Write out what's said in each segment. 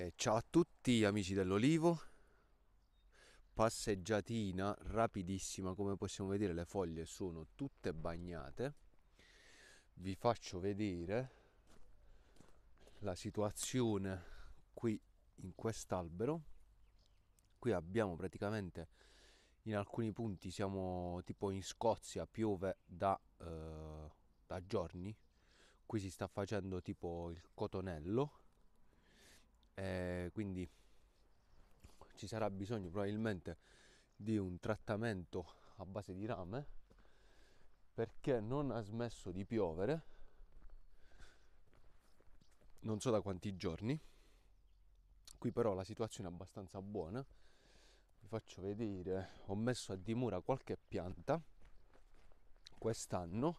Eh, ciao a tutti amici dell'olivo, passeggiatina rapidissima, come possiamo vedere le foglie sono tutte bagnate, vi faccio vedere la situazione qui in quest'albero, qui abbiamo praticamente in alcuni punti siamo tipo in Scozia, piove da, eh, da giorni, qui si sta facendo tipo il cotonello, eh, quindi ci sarà bisogno probabilmente di un trattamento a base di rame perché non ha smesso di piovere non so da quanti giorni qui però la situazione è abbastanza buona vi faccio vedere ho messo a dimora qualche pianta quest'anno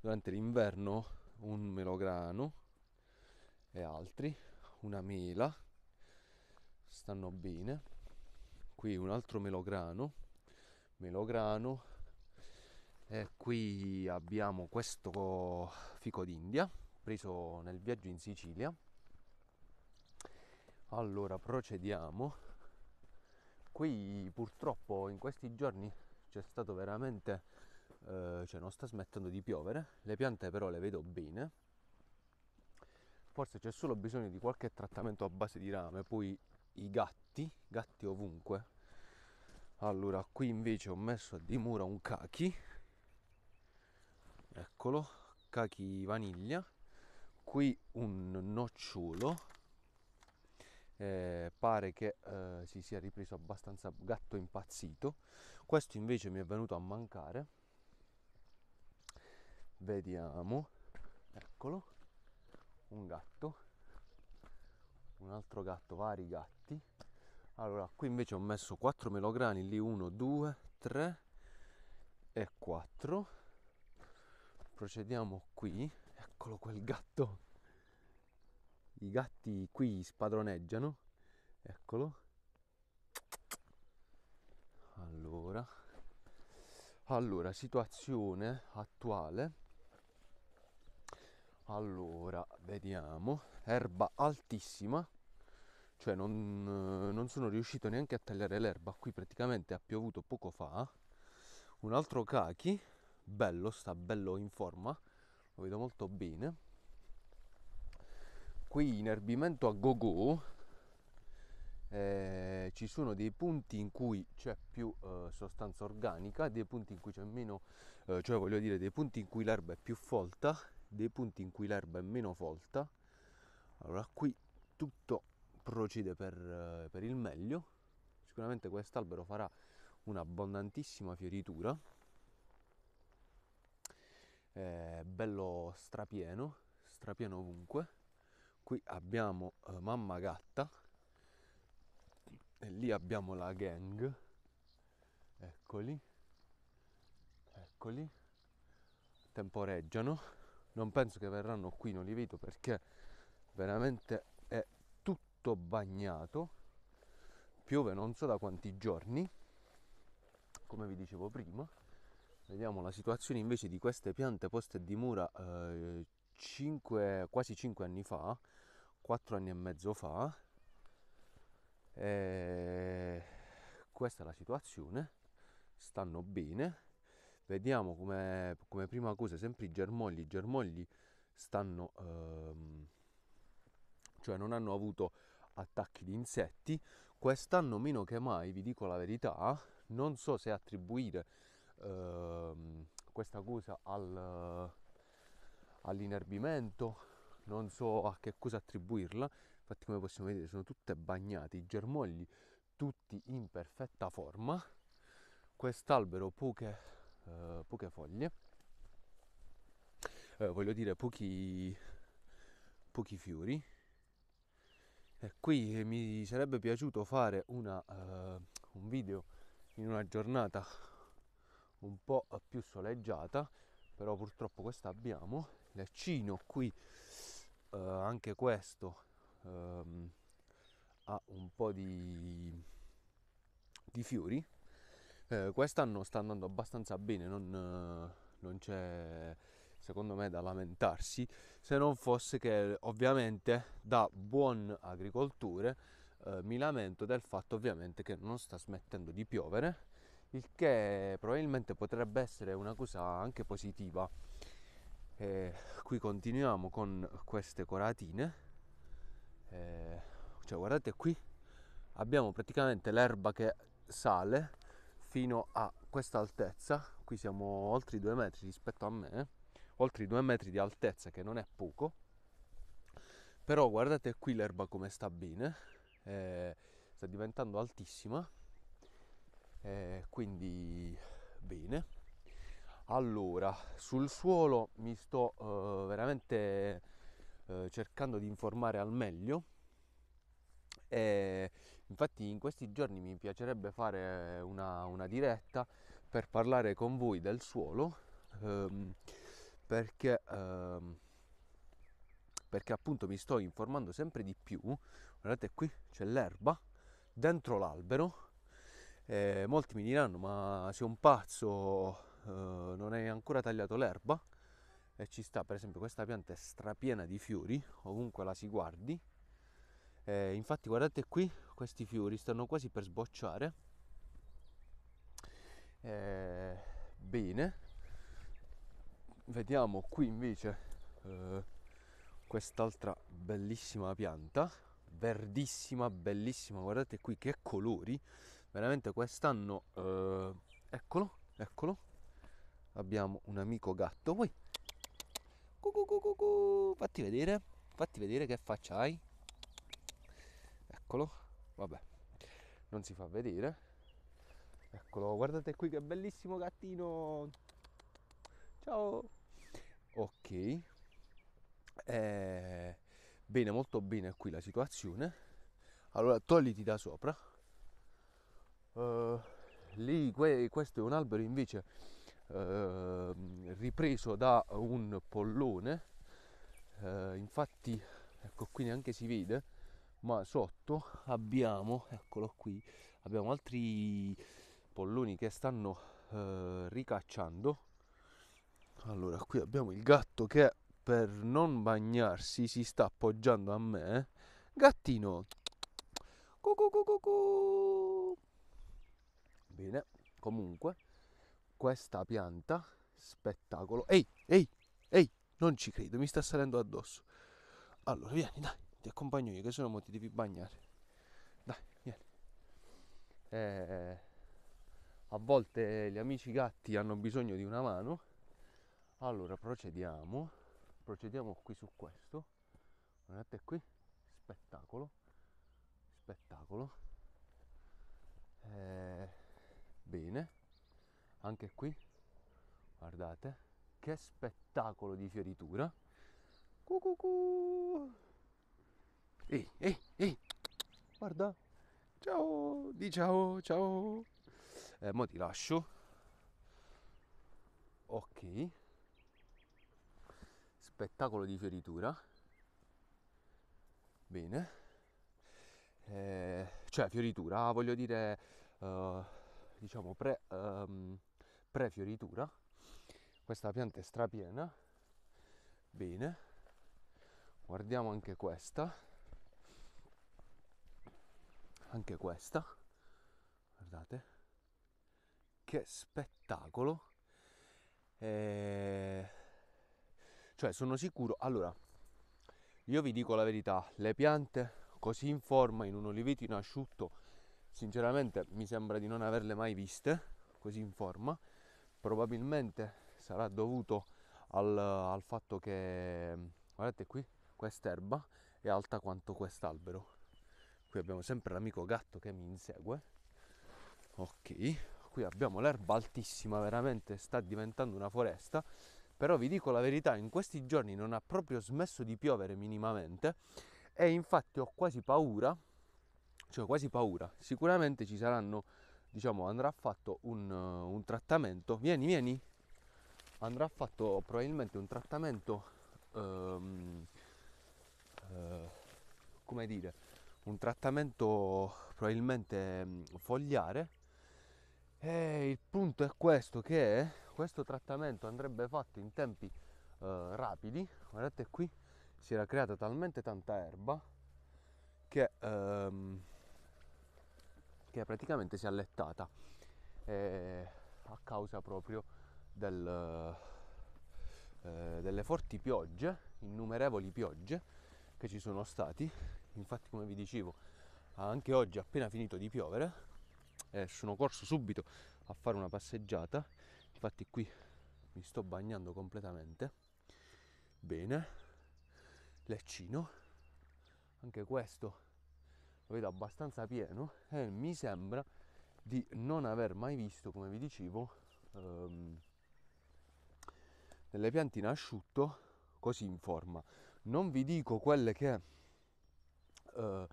durante l'inverno un melograno e altri una mela stanno bene qui un altro melograno melograno e eh, qui abbiamo questo fico d'india preso nel viaggio in Sicilia allora procediamo qui purtroppo in questi giorni c'è stato veramente eh, cioè non sta smettendo di piovere le piante però le vedo bene forse c'è solo bisogno di qualche trattamento a base di rame poi i gatti, gatti ovunque. Allora, qui invece ho messo a dimora un cachi, eccolo, cachi vaniglia, qui un nocciolo, eh, pare che eh, si sia ripreso abbastanza gatto impazzito, questo invece mi è venuto a mancare, vediamo, eccolo, un gatto, un altro gatto, vari gatti. Allora, qui invece ho messo 4 melograni, lì 1, 2, 3 e 4. Procediamo qui, eccolo quel gatto. I gatti qui spadroneggiano, eccolo. Allora, allora situazione attuale. Allora, vediamo, erba altissima, cioè non, non sono riuscito neanche a tagliare l'erba, qui praticamente ha piovuto poco fa, un altro kaki bello, sta bello in forma, lo vedo molto bene, qui in erbimento a go go, eh, ci sono dei punti in cui c'è più eh, sostanza organica, dei punti in cui c'è meno, eh, cioè voglio dire dei punti in cui l'erba è più folta, dei punti in cui l'erba è meno folta. Allora qui tutto procede per, eh, per il meglio. Sicuramente quest'albero farà un'abbondantissima fioritura, eh, bello strapieno, strapieno ovunque. Qui abbiamo eh, Mamma Gatta e lì abbiamo la gang. Eccoli, eccoli, temporeggiano. Non penso che verranno qui in Oliveto perché veramente tutto bagnato, piove non so da quanti giorni, come vi dicevo prima. Vediamo la situazione invece di queste piante poste di mura eh, 5, quasi 5 anni fa, 4 anni e mezzo fa. E eh, questa è la situazione, stanno bene. Vediamo come, come prima cosa, sempre i germogli, i germogli stanno, ehm, cioè non hanno avuto attacchi di insetti. Quest'anno meno che mai, vi dico la verità, non so se attribuire ehm, questa cosa al, all'inerbimento, non so a che cosa attribuirla. Infatti, come possiamo vedere, sono tutte bagnate, i germogli tutti in perfetta forma. Quest'albero poche, eh, poche foglie, eh, voglio dire pochi, pochi fiori, eh, qui mi sarebbe piaciuto fare una, uh, un video in una giornata un po' più soleggiata però purtroppo questa abbiamo l'accino qui uh, anche questo um, ha un po' di, di fiori uh, quest'anno sta andando abbastanza bene non, non c'è secondo me da lamentarsi se non fosse che ovviamente da buon agricoltore eh, mi lamento del fatto ovviamente che non sta smettendo di piovere il che probabilmente potrebbe essere una cosa anche positiva e qui continuiamo con queste coratine e cioè guardate qui abbiamo praticamente l'erba che sale fino a questa altezza qui siamo oltre i due metri rispetto a me oltre i 2 metri di altezza che non è poco però guardate qui l'erba come sta bene eh, sta diventando altissima eh, quindi bene allora sul suolo mi sto eh, veramente eh, cercando di informare al meglio e infatti in questi giorni mi piacerebbe fare una, una diretta per parlare con voi del suolo ehm, perché, ehm, perché appunto mi sto informando sempre di più. Guardate qui c'è l'erba dentro l'albero. Eh, molti mi diranno ma sei un pazzo, eh, non hai ancora tagliato l'erba? E ci sta, per esempio questa pianta è strapiena di fiori, ovunque la si guardi. Eh, infatti guardate qui, questi fiori stanno quasi per sbocciare. Eh, bene, vediamo qui invece eh, quest'altra bellissima pianta verdissima bellissima guardate qui che colori veramente quest'anno eh, eccolo eccolo abbiamo un amico gatto poi fatti vedere fatti vedere che faccia hai eccolo vabbè non si fa vedere eccolo guardate qui che bellissimo gattino ciao ok eh, bene molto bene qui la situazione allora togliti da sopra uh, lì que- questo è un albero invece uh, ripreso da un pollone uh, infatti ecco qui neanche si vede ma sotto abbiamo eccolo qui abbiamo altri polloni che stanno ricacciando allora, qui abbiamo il gatto che per non bagnarsi si sta appoggiando a me. Gattino. Cucu cucu Bene, comunque, questa pianta, spettacolo. Ehi, ehi, ehi, non ci credo, mi sta salendo addosso. Allora, vieni, dai, ti accompagno io, che se no mo ti devi bagnare. Dai, vieni. Eh, a volte gli amici gatti hanno bisogno di una mano allora procediamo procediamo qui su questo guardate qui spettacolo spettacolo eh, bene anche qui guardate che spettacolo di fioritura Cucucù. ehi ehi ehi guarda ciao di ciao ciao eh, mo ti lascio ok spettacolo di fioritura. Bene. Eh, cioè fioritura, voglio dire, eh, diciamo pre, ehm, pre-fioritura. Questa pianta è strapiena. Bene. Guardiamo anche questa. Anche questa. Guardate. Che spettacolo. Eh, cioè sono sicuro, allora, io vi dico la verità, le piante così in forma in un oliveto in asciutto, sinceramente mi sembra di non averle mai viste, così in forma, probabilmente sarà dovuto al, al fatto che, guardate qui, quest'erba è alta quanto quest'albero. Qui abbiamo sempre l'amico gatto che mi insegue. Ok, qui abbiamo l'erba altissima, veramente sta diventando una foresta però vi dico la verità, in questi giorni non ha proprio smesso di piovere minimamente e infatti ho quasi paura, cioè quasi paura, sicuramente ci saranno, diciamo, andrà fatto un, eh, un trattamento, vieni, vieni, andrà fatto probabilmente un trattamento, um, uh, come dire, un trattamento probabilmente mm, fogliare e il punto è questo che questo trattamento andrebbe fatto in tempi eh, rapidi guardate qui si era creata talmente tanta erba che, ehm, che praticamente si è allettata eh, a causa proprio del, eh, delle forti piogge innumerevoli piogge che ci sono stati infatti come vi dicevo anche oggi appena finito di piovere eh, sono corso subito a fare una passeggiata infatti qui mi sto bagnando completamente bene leccino anche questo lo vedo abbastanza pieno e eh, mi sembra di non aver mai visto come vi dicevo ehm, delle piantine asciutto così in forma non vi dico quelle che eh,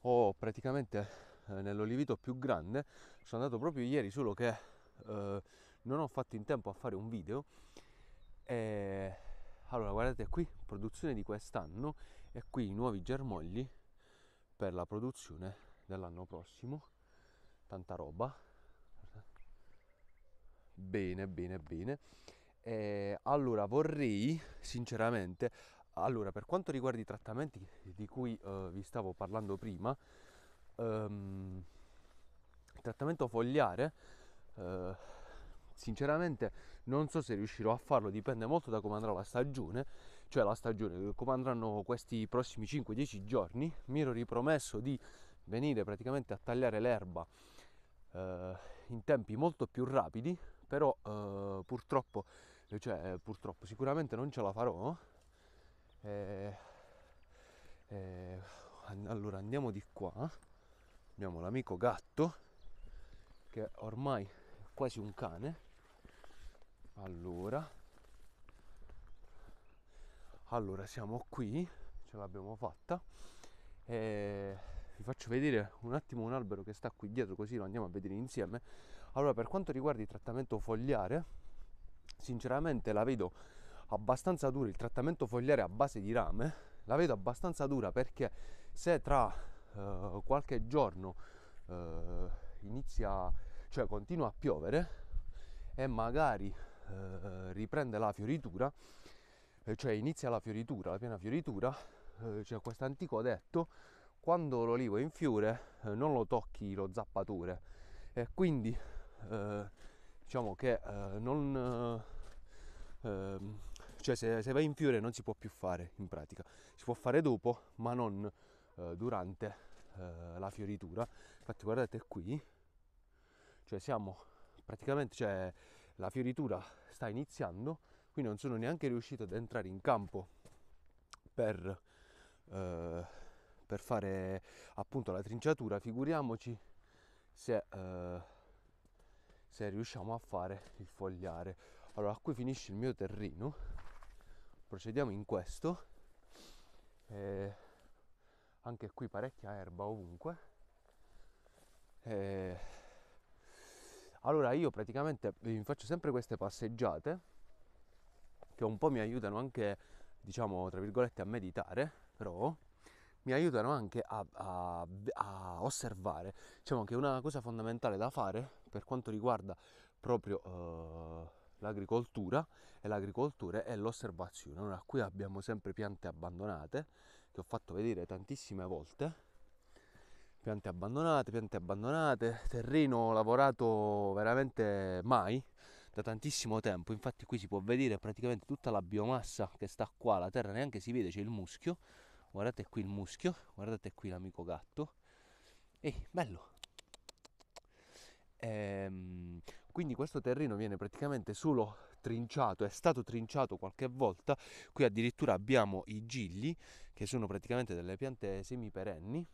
ho praticamente eh, nell'olivito più grande sono andato proprio ieri solo che eh, non ho fatto in tempo a fare un video. E... Eh, allora, guardate qui, produzione di quest'anno e qui i nuovi germogli per la produzione dell'anno prossimo. Tanta roba. Bene, bene, bene. E eh, allora, vorrei sinceramente allora, per quanto riguarda i trattamenti di cui uh, vi stavo parlando prima, um, ehm, il trattamento fogliare uh, sinceramente non so se riuscirò a farlo, dipende molto da come andrà la stagione, cioè la stagione, come andranno questi prossimi 5-10 giorni. Mi ero ripromesso di venire praticamente a tagliare l'erba eh, in tempi molto più rapidi, però eh, purtroppo, cioè purtroppo sicuramente non ce la farò. Eh, eh allora andiamo di qua, abbiamo l'amico gatto che ormai è quasi un cane allora allora siamo qui ce l'abbiamo fatta e vi faccio vedere un attimo un albero che sta qui dietro così lo andiamo a vedere insieme allora per quanto riguarda il trattamento fogliare sinceramente la vedo abbastanza dura il trattamento fogliare a base di rame la vedo abbastanza dura perché se tra eh, qualche giorno eh, inizia cioè continua a piovere e magari eh, riprende la fioritura, eh, cioè inizia la fioritura, la piena fioritura, eh, c'è questo antico detto, quando l'olivo è in fiore eh, non lo tocchi lo zappatore e quindi diciamo che non... Ehm, cioè se, se, va in fiore non si può più fare in pratica, si può fare dopo ma non durante la fioritura. Infatti guardate qui, cioè siamo praticamente cioè, la fioritura sta iniziando, quindi non sono neanche riuscito ad entrare in campo per, eh, per fare appunto la trinciatura, figuriamoci se, eh, se riusciamo a fare il fogliare. Allora, qui finisce il mio terreno, procediamo in questo, eh, anche qui parecchia erba ovunque allora io praticamente faccio sempre queste passeggiate che un po' mi aiutano anche diciamo tra virgolette a meditare però mi aiutano anche a, a, a osservare diciamo che una cosa fondamentale da fare per quanto riguarda proprio uh, l'agricoltura e l'agricoltura è l'osservazione. Allora qui abbiamo sempre piante abbandonate che ho fatto vedere tantissime volte piante abbandonate, piante abbandonate, terreno lavorato veramente mai, da tantissimo tempo, infatti qui si può vedere praticamente tutta la biomassa che sta qua, la terra neanche si vede, c'è il muschio, guardate qui il muschio, guardate qui l'amico gatto, ehi, bello! Ehm, quindi questo terreno viene praticamente solo trinciato, è stato trinciato qualche volta, qui addirittura abbiamo i gigli che sono praticamente delle piante semiperenni,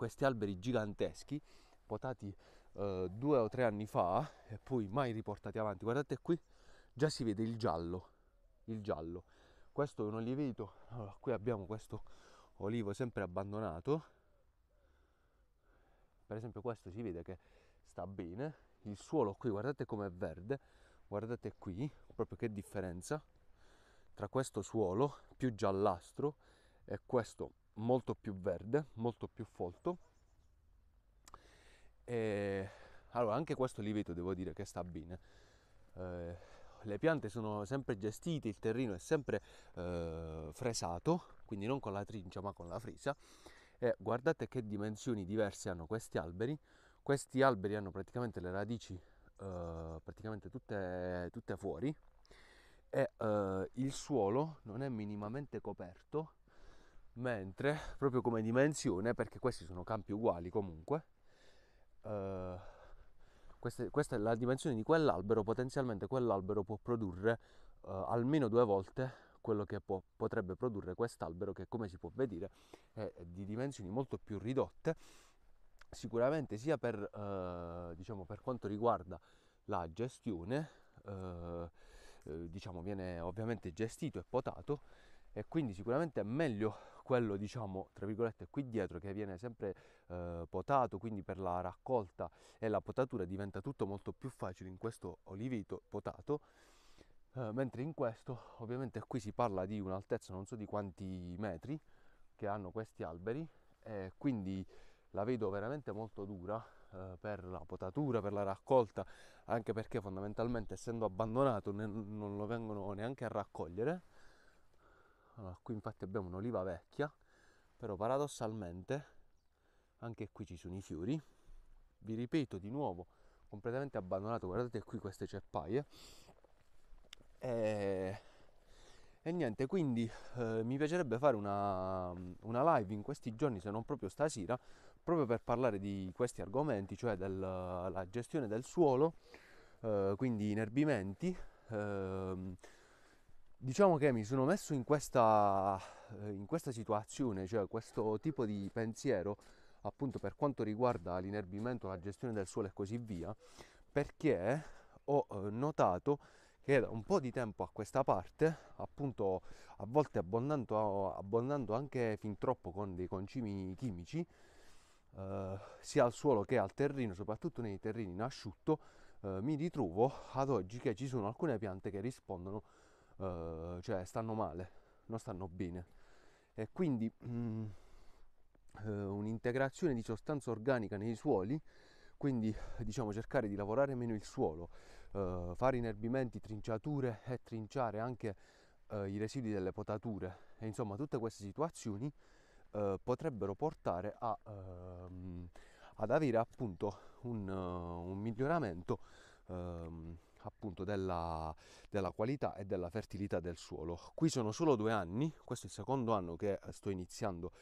questi alberi giganteschi potati eh, due o tre anni fa e poi mai riportati avanti. Guardate qui, già si vede il giallo, il giallo. Questo è un oliveto, allora, qui abbiamo questo olivo sempre abbandonato. Per esempio questo si vede che sta bene, il suolo qui guardate com'è verde, guardate qui proprio che differenza tra questo suolo più giallastro e questo molto più verde, molto più folto. E allora anche questo liveto devo dire che sta bene. Eh, le piante sono sempre gestite, il terreno è sempre eh, fresato, quindi non con la trincia ma con la frisa. E guardate che dimensioni diverse hanno questi alberi. Questi alberi hanno praticamente le radici eh, praticamente tutte, tutte, fuori e eh, il suolo non è minimamente coperto mentre proprio come dimensione, perché questi sono campi uguali comunque, eh, queste, questa è la dimensione di quell'albero, potenzialmente quell'albero può produrre eh, almeno due volte quello che può, potrebbe produrre quest'albero che come si può vedere è di dimensioni molto più ridotte sicuramente sia per, eh, diciamo, per quanto riguarda la gestione eh, eh diciamo viene ovviamente gestito e potato e quindi sicuramente è meglio quello diciamo tra virgolette qui dietro che viene sempre eh, potato quindi per la raccolta e la potatura diventa tutto molto più facile in questo oliveto potato eh, mentre in questo ovviamente qui si parla di un'altezza non so di quanti metri che hanno questi alberi e quindi la vedo veramente molto dura eh, per la potatura, per la raccolta, anche perché fondamentalmente essendo abbandonato non lo vengono neanche a raccogliere allora, qui infatti abbiamo un'oliva vecchia, però paradossalmente anche qui ci sono i fiori. Vi ripeto di nuovo, completamente abbandonato, guardate qui queste ceppaie. E, e niente, quindi eh, mi piacerebbe fare una, una, live in questi giorni, se non proprio stasera, proprio per parlare di questi argomenti, cioè della gestione del suolo, eh, quindi inerbimenti. Eh, diciamo che mi sono messo in questa, in questa, situazione, cioè questo tipo di pensiero appunto per quanto riguarda l'inerbimento, la gestione del suolo e così via, perché ho eh, notato che da un po' di tempo a questa parte, appunto a volte abbondando, abbondando anche fin troppo con dei concimi chimici, eh, sia al suolo che al terreno, soprattutto nei terreni in asciutto, eh, mi ritrovo ad oggi che ci sono alcune piante che rispondono eh, cioè stanno male, non stanno bene. E quindi mh, mm, eh, un'integrazione di sostanza organica nei suoli, quindi diciamo cercare di lavorare meno il suolo, eh, fare inerbimenti, trinciature e trinciare anche eh, i residui delle potature e insomma tutte queste situazioni eh, potrebbero portare a, ehm, ad avere appunto un, eh, un miglioramento ehm, appunto della, della, qualità e della fertilità del suolo. Qui sono solo due anni, questo è il secondo anno che eh, sto iniziando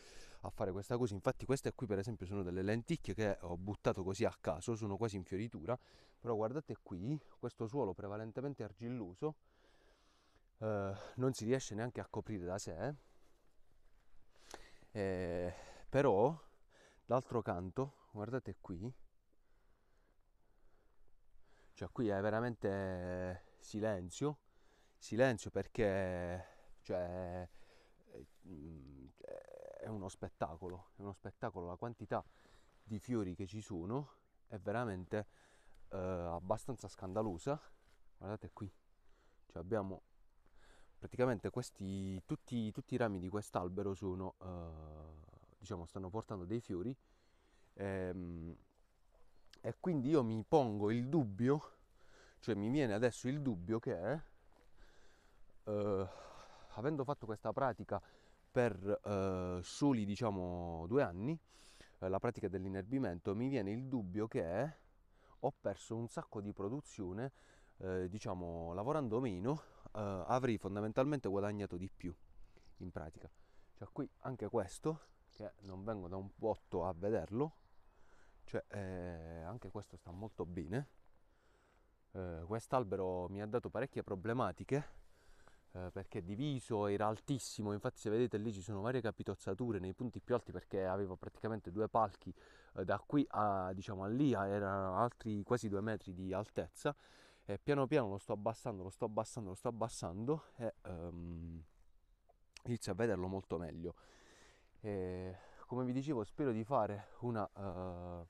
a fare questa cosa, infatti queste qui per esempio sono delle lenticchie che ho buttato così a caso, sono quasi in fioritura, però guardate qui, questo suolo prevalentemente argilloso eh, non si riesce neanche a coprire da sé, eh, però d'altro canto, guardate qui, cioè qui è veramente eh, silenzio silenzio perché cioè, eh, mm, è uno spettacolo è uno spettacolo la quantità di fiori che ci sono è veramente eh, abbastanza scandalosa guardate qui cioè abbiamo praticamente questi tutti, tutti i rami di quest'albero sono eh, diciamo stanno portando dei fiori ehm, e quindi io mi pongo il dubbio, cioè mi viene adesso il dubbio che eh, avendo fatto questa pratica per eh, soli diciamo due anni, eh, la pratica dell'inerbimento, mi viene il dubbio che ho perso un sacco di produzione, eh, diciamo lavorando meno eh, avrei fondamentalmente guadagnato di più in pratica. Cioè qui anche questo, che non vengo da un botto a vederlo, cioè eh, anche questo sta molto bene eh, quest'albero mi ha dato parecchie problematiche eh, perché diviso era altissimo infatti se vedete lì ci sono varie capitozzature nei punti più alti perché avevo praticamente due palchi eh, da qui a diciamo a lì erano altri quasi due metri di altezza e piano piano lo sto abbassando lo sto abbassando lo sto abbassando e ehm, inizio a vederlo molto meglio e, come vi dicevo spero di fare una uh,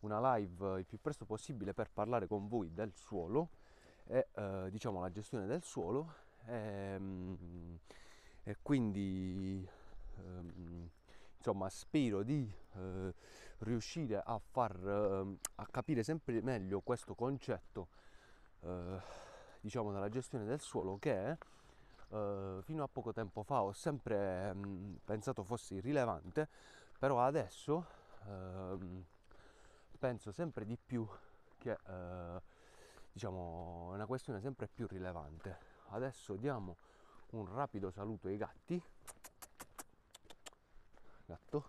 una live eh, il più presto possibile per parlare con voi del suolo e eh, diciamo la gestione del suolo e, ehm, e quindi ehm, insomma spero di eh, riuscire a far eh, a capire sempre meglio questo concetto eh, diciamo della gestione del suolo che eh, fino a poco tempo fa ho sempre ehm, pensato fosse irrilevante però adesso ehm, penso sempre di più che eh, diciamo è una questione sempre più rilevante. Adesso diamo un rapido saluto ai gatti. Gatto,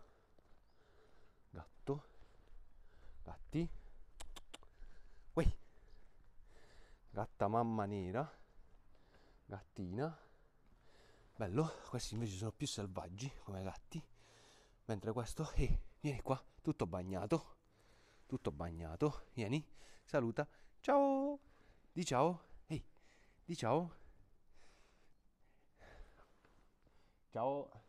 gatto, gatti, Uè. gatta mamma nera, gattina. Bello, questi invece sono più selvaggi come gatti, mentre questo, eh, vieni qua, tutto bagnato tutto bagnato. Vieni, saluta. Ciao! Di ciao. Ehi, hey. di ciao. Ciao.